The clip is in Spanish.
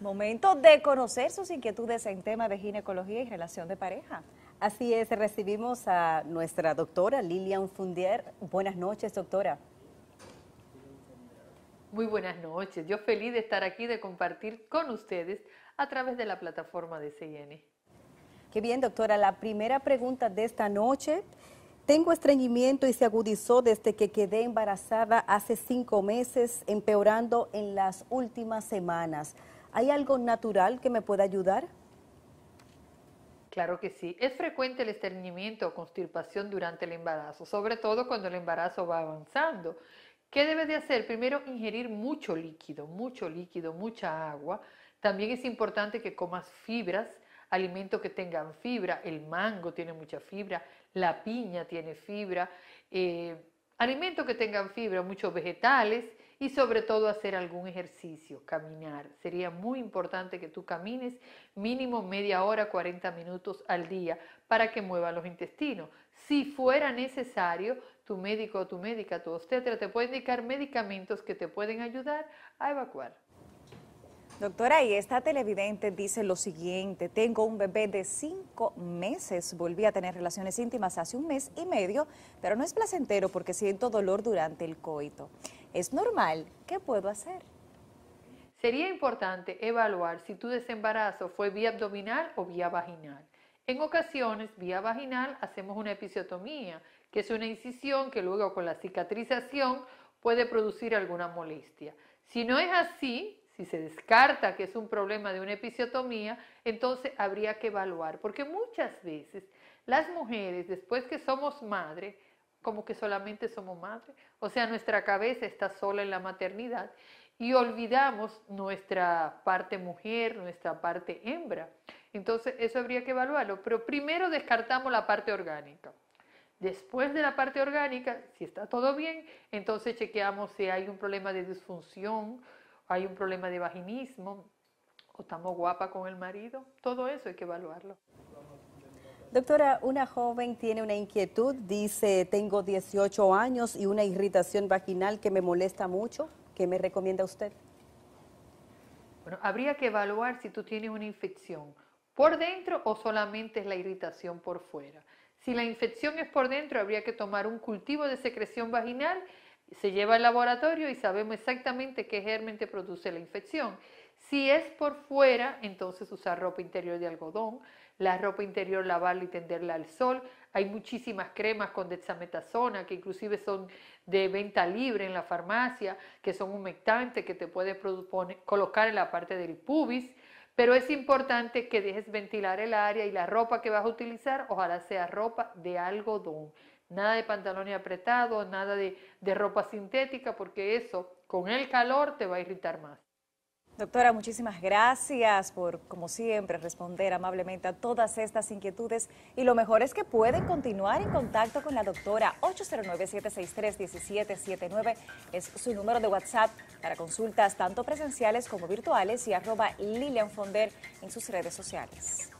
Momento de conocer sus inquietudes en tema de ginecología y relación de pareja. Así es, recibimos a nuestra doctora Lilian Fundier. Buenas noches, doctora. Muy buenas noches. Yo feliz de estar aquí, de compartir con ustedes a través de la plataforma de CIN. Qué bien, doctora. La primera pregunta de esta noche. Tengo estreñimiento y se agudizó desde que quedé embarazada hace cinco meses, empeorando en las últimas semanas. ¿Hay algo natural que me pueda ayudar? Claro que sí. Es frecuente el estreñimiento o constipación durante el embarazo, sobre todo cuando el embarazo va avanzando. ¿Qué debes de hacer? Primero, ingerir mucho líquido, mucho líquido, mucha agua. También es importante que comas fibras, alimentos que tengan fibra. El mango tiene mucha fibra, la piña tiene fibra. Eh, alimentos que tengan fibra, muchos vegetales y sobre todo hacer algún ejercicio, caminar. Sería muy importante que tú camines mínimo media hora, 40 minutos al día para que muevan los intestinos. Si fuera necesario, tu médico o tu médica, tu obstetra te puede indicar medicamentos que te pueden ayudar a evacuar. Doctora, y esta televidente dice lo siguiente, tengo un bebé de cinco meses, volví a tener relaciones íntimas hace un mes y medio, pero no es placentero porque siento dolor durante el coito es normal, ¿qué puedo hacer? Sería importante evaluar si tu desembarazo fue vía abdominal o vía vaginal. En ocasiones, vía vaginal hacemos una episiotomía, que es una incisión que luego con la cicatrización puede producir alguna molestia. Si no es así, si se descarta que es un problema de una episiotomía, entonces habría que evaluar, porque muchas veces las mujeres, después que somos madres, como que solamente somos madre. O sea, nuestra cabeza está sola en la maternidad y olvidamos nuestra parte mujer, nuestra parte hembra. Entonces, eso habría que evaluarlo. Pero primero descartamos la parte orgánica. Después de la parte orgánica, si está todo bien, entonces chequeamos si hay un problema de disfunción, hay un problema de vaginismo, o estamos guapa con el marido. Todo eso hay que evaluarlo. Doctora, una joven tiene una inquietud, dice, tengo 18 años y una irritación vaginal que me molesta mucho. ¿Qué me recomienda usted? Bueno, habría que evaluar si tú tienes una infección por dentro o solamente es la irritación por fuera. Si la infección es por dentro, habría que tomar un cultivo de secreción vaginal, se lleva al laboratorio y sabemos exactamente qué germen te produce la infección. Si es por fuera, entonces usar ropa interior de algodón, la ropa interior lavarla y tenderla al sol. Hay muchísimas cremas con dexametasona que inclusive son de venta libre en la farmacia, que son humectantes que te puedes colocar en la parte del pubis. Pero es importante que dejes ventilar el área y la ropa que vas a utilizar, ojalá sea ropa de algodón. Nada de pantalones apretados, nada de ropa sintética, porque eso con el calor te va a irritar más. Doctora, muchísimas gracias por, como siempre, responder amablemente a todas estas inquietudes. Y lo mejor es que pueden continuar en contacto con la doctora 809-763-1779. Es su número de WhatsApp para consultas tanto presenciales como virtuales y arroba Lilian Fonder en sus redes sociales.